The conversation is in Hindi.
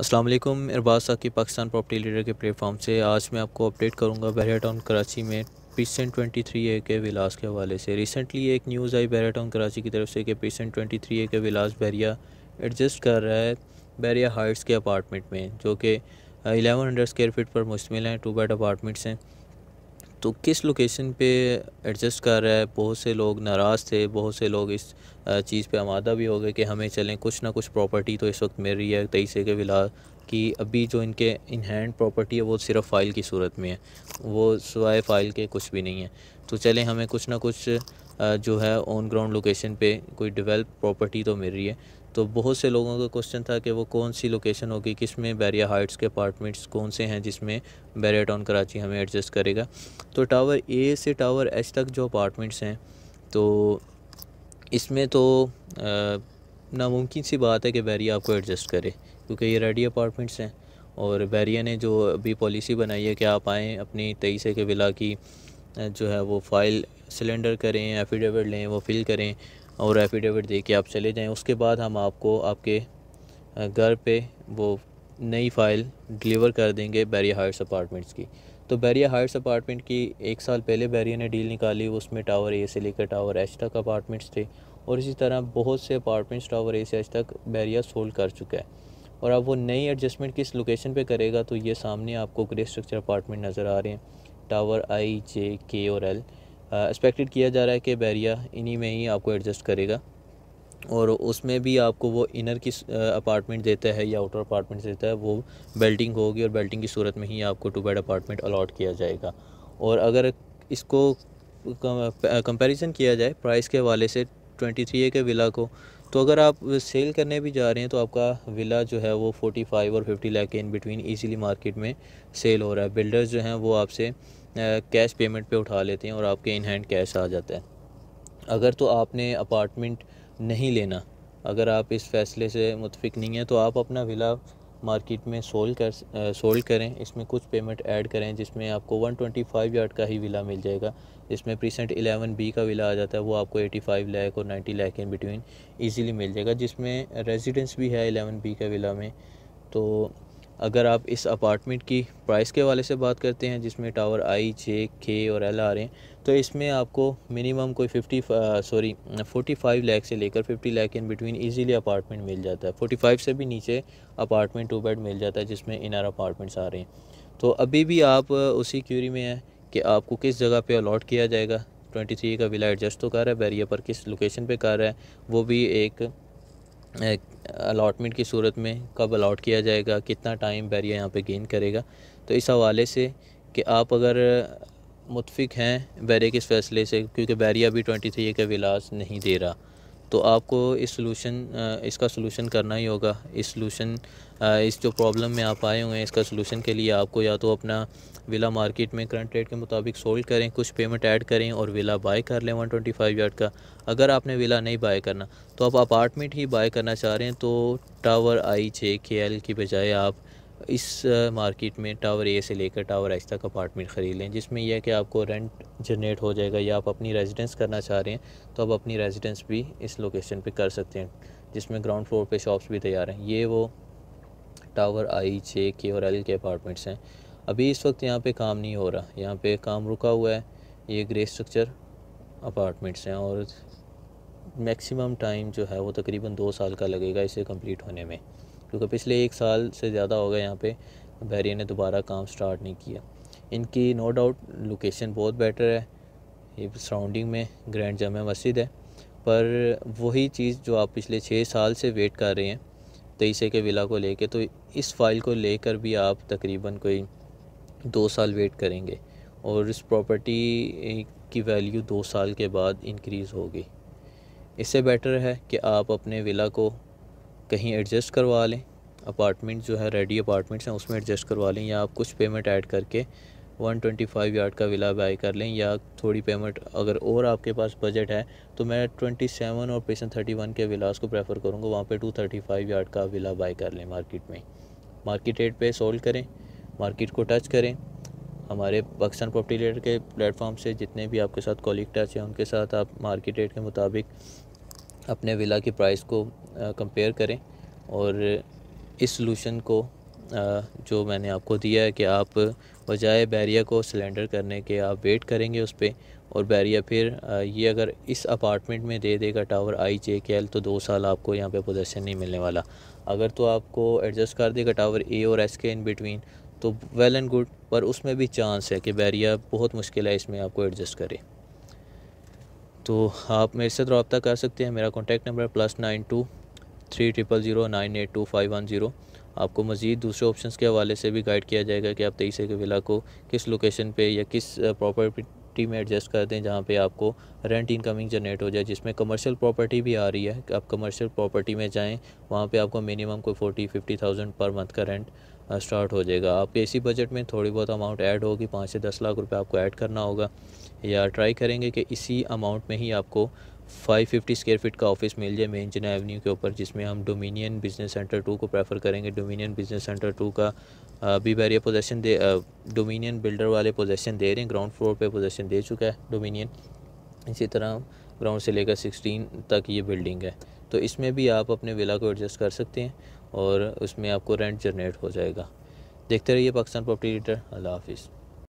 अस्सलाम वालेकुम इरबाज साकिब पाकिस्तान प्रॉपर्टी लीडर के प्लेटफॉर्म से आज मैं आपको अपडेट करूंगा बहरा टाउन कराची में पीसेंट ट्वेंटी थ्री ए के विलास के हवाले से रिसेंटली एक न्यूज़ आई बहरा टाउन कराची की तरफ से कि पीसेंट ट्वेंटी थ्री ए के विलास बहरिया एडजस्ट कर रहा है बहरिया हाइट्स के अपार्टमेंट में जो कि एलेवन हंड्रेड स्क्यर फीट पर मुश्तमिल हैं टू बेड अपार्टमेंट्स हैं तो किस लोकेशन पे एडजस्ट कर रहा है बहुत से लोग नाराज़ थे बहुत से लोग इस चीज़ पे आमादा भी हो गए कि हमें चलें कुछ ना कुछ प्रॉपर्टी तो इस वक्त मिल रही है तेईस के विला कि अभी जो इनके इन हैंड प्रॉपर्टी है वो सिर्फ फ़ाइल की सूरत में है वो सवाए फ़ाइल के कुछ भी नहीं है तो चलें हमें कुछ ना कुछ जो है ऑन ग्राउंड लोकेशन पे कोई डेवलप प्रॉपर्टी तो मिल रही है तो बहुत से लोगों का क्वेश्चन था कि वो कौन सी लोकेशन होगी किस में बैरिया हाइट्स के अपार्टमेंट्स कौन से हैं जिसमें बैरिया टाउन कराची हमें एडजस्ट करेगा तो टावर ए से टावर एच तक जो अपार्टमेंट्स हैं तो इसमें तो नामुमकिन सी बात है कि बैरिया आपको एडजस्ट करे क्योंकि ये रेडी अपार्टमेंट्स हैं और बैरिया ने जो अभी पॉलिसी बनाई है कि आप आएँ अपनी तेईस के विला की जो है वो फाइल सिलेंडर करें एफिडेविट लें वो फिल करें और एफिडेविट दे के आप चले जाएँ उसके बाद हम आपको आपके घर पे वो नई फाइल डिलीवर कर देंगे बैरिया हाइट्स अपार्टमेंट्स की तो बैरिया हाइट्स अपार्टमेंट की एक साल पहले बैरिया ने डील निकाली उसमें टावर ए से लेकर टावर एच तक अपार्टमेंट्स थे और इसी तरह बहुत से अपार्टमेंट्स टावर ए से एच तक बैरिया सोल्ड कर चुका है और अब वो नई एडजस्टमेंट किस लोकेशन पे करेगा तो ये सामने आपको ग्रे स्ट्रक्चर अपार्टमेंट नज़र आ रहे हैं टावर आई जे के और एल एक्सपेक्टेड किया जा रहा है कि बैरिया इन्हीं में ही आपको एडजस्ट करेगा और उसमें भी आपको वो इनर की अपार्टमेंट देता है या आउटर अपार्टमेंट देता है वो बेल्टिंग होगी और बेल्टिंग की सूरत में ही आपको टू बेड अपार्टमेंट अलाट किया जाएगा और अगर इसको कंपैरिजन किया जाए प्राइस के हवाले से ट्वेंटी थ्री ए के विला को तो अगर आप सेल करने भी जा रहे हैं तो आपका विला जो है वो फोटी फाइव और फिफ्टी लाख के इन बिटवीन ईजीली मार्केट में सेल हो रहा है बिल्डर्स जो हैं वो आपसे कैश पेमेंट पे उठा लेते हैं और आपके इन हैंड कैश आ जाता है अगर तो आपने अपार्टमेंट नहीं लेना अगर आप इस फैसले से मुतफिक नहीं हैं तो आप अपना विला मार्केट में सोल्ड कर सोल्ड करें इसमें कुछ पेमेंट ऐड करें जिसमें आपको 125 यार्ड का ही विला मिल जाएगा इसमें प्रीसेंट 11 बी का विला आ जाता है वो आपको 85 लैख और 90 लैख इन बिटवीन इजीली मिल जाएगा जिसमें रेजिडेंस भी है 11 बी का विला में तो अगर आप इस अपार्टमेंट की प्राइस के वाले से बात करते हैं जिसमें टावर आई जे के और एल आ रहे हैं तो इसमें आपको मिनिमम कोई fifty sorry forty five lakh से लेकर fifty lakh in between easily apartment मिल जाता है फोटी फाइव से भी नीचे अपार्टमेंट टू बेड मिल जाता है जिसमें इनर अपार्टमेंट्स आ रहे हैं तो अभी भी आप उसी क्यूरी में हैं कि आपको किस जगह पर अलॉट किया जाएगा ट्वेंटी थ्री का विला एडजस्ट तो कर रहा है बैरियर पर किस लोकेशन पर कर रहा है वो भी एक, एक अलाटमेंट की सूरत में कब अलाट किया जाएगा कितना टाइम बैरिया यहाँ पे गेन करेगा तो इस हवाले से कि आप अगर मुतफिक हैं बैरिया के इस फैसले से क्योंकि बैरिया भी ट्वेंटी थ्री का विलास नहीं दे रहा तो आपको इस सोलूशन इसका सोलूशन करना ही होगा इस सोलूशन इस जो प्रॉब्लम में आप आए हुए हैं इसका सोलूशन के लिए आपको या तो अपना विला मार्केट में करंट रेट के मुताबिक सोल्ड करें कुछ पेमेंट ऐड करें और विला बाय कर लें 125 यार्ड का अगर आपने विला नहीं बाय करना तो आप अपार्टमेंट ही बाय करना चाह रहे हैं तो टावर आई जे के एल की बजाय आप इस मार्केट में टावर ए से लेकर टावर एच तक अपार्टमेंट ख़रीद लें जिसमें यह है कि आपको रेंट जनरेट हो जाएगा या आप अपनी रेजिडेंस करना चाह रहे हैं तो आप अपनी रेजिडेंस भी इस लोकेशन पे कर सकते हैं जिसमें ग्राउंड फ्लोर पे शॉप्स भी तैयार हैं ये वो टावर आई जे के और एल के अपार्टमेंट्स हैं अभी इस वक्त यहाँ पर काम नहीं हो रहा यहाँ पर काम रुका हुआ है ये ग्रे स्ट्रक्चर अपार्टमेंट्स हैं और मैक्सिमम टाइम जो है वो तकरीबन दो साल का लगेगा इसे कम्प्लीट होने में क्योंकि पिछले एक साल से ज़्यादा हो गया यहाँ पे बहरिया ने दोबारा काम स्टार्ट नहीं किया इनकी नो डाउट लोकेशन बहुत बेटर है ये सराउंडिंग में ग्रैंड जाम मस्जिद है पर वही चीज़ जो आप पिछले छः साल से वेट कर रहे हैं तेईस के विला को लेके तो इस फाइल को लेकर भी आप तकरीबन कोई दो साल वेट करेंगे और इस प्रॉपर्टी की वैल्यू दो साल के बाद इंक्रीज़ होगी इससे बेटर है कि आप अपने विला को कहीं एडजस्ट करवा लें अपार्टमेंट जो है रेडी अपार्टमेंट्स हैं उसमें एडजस्ट करवा लें या आप कुछ पेमेंट ऐड करके वन ट्वेंटी फाइव यार्ड का विला बाई कर लें या थोड़ी पेमेंट अगर और आपके पास बजट है तो मैं ट्वेंटी सेवन और पेशन थर्टी वन के विलास को प्रेफर करूँगा वहाँ पे टू थर्टी फाइव यार्ड का विला बाई कर लें मार्केट में मार्केट रेट पे सोल्ड करें मार्केट को टच करें हमारे पाकिस्तान प्रॉपर्टी रेट के प्लेटफॉर्म से जितने भी आपके साथ कॉलिक टच हैं उनके साथ आप मार्केट रेट के मुताबिक अपने विला की प्राइस को कंपेयर करें और इस सलूशन को जो मैंने आपको दिया है कि आप बजाय बैरिया को सिलेंडर करने के आप वेट करेंगे उस पर और बैरिया फिर ये अगर इस अपार्टमेंट में दे देगा टावर आई जे के एल तो दो साल आपको यहाँ पे पोजेशन नहीं मिलने वाला अगर तो आपको एडजस्ट कर देगा टावर ए और एस के इन बिटवीन तो वेल एंड गुड पर उसमें भी चांस है कि बैरिया बहुत मुश्किल है इसमें आपको एडजस्ट करें तो आप मेरे साथ रबता कर सकते हैं मेरा contact number plus nine two three triple zero nine eight two five one zero आपको मज़ीद दूसरे ऑप्शंस के हवाले से भी गाइड किया जाएगा कि आप तेईस के विला को किस लोकेशन पे या किस प्रॉपर्टी uh, प्रॉपर्टी में एडजस्ट कर दें जहाँ पे आपको रेंट इनकमिंग जनरेट हो जाए जिसमें कमर्शियल प्रॉपर्टी भी आ रही है आप कमर्शियल प्रॉपर्टी में जाएँ वहाँ पर आपको मिनिमम कोई forty fifty thousand per month का रेंट स्टार्ट हो जाएगा आपके इसी बजट में थोड़ी बहुत अमाउंट ऐड होगी पाँच से दस लाख रुपये आपको ऐड करना होगा या ट्राई करेंगे कि इसी अमाउंट में ही आपको फाइव फिफ्टी स्क्वेयर फीट का ऑफिस मिल जाए मेन जना एवेन्यू के ऊपर जिसमें हम डोमिनियन बिजनेस सेंटर टू को प्रेफर करेंगे डोमिनियन बिजनेस सेंटर टू का बी बैरिया पोजेसन दे डोमिनियन बिल्डर वाले पोजेसन दे रहे हैं ग्राउंड फ्लोर पे पोजेसन दे चुका है डोमिनियन इसी तरह ग्राउंड से लेकर सिक्सटीन तक ये बिल्डिंग है तो इसमें भी आप अपने विला को एडजस्ट कर सकते हैं और उसमें आपको रेंट जनरेट हो जाएगा देखते रहिए पाकिस्तान प्रॉपर्टी लीडर अल्लाह हाफिज़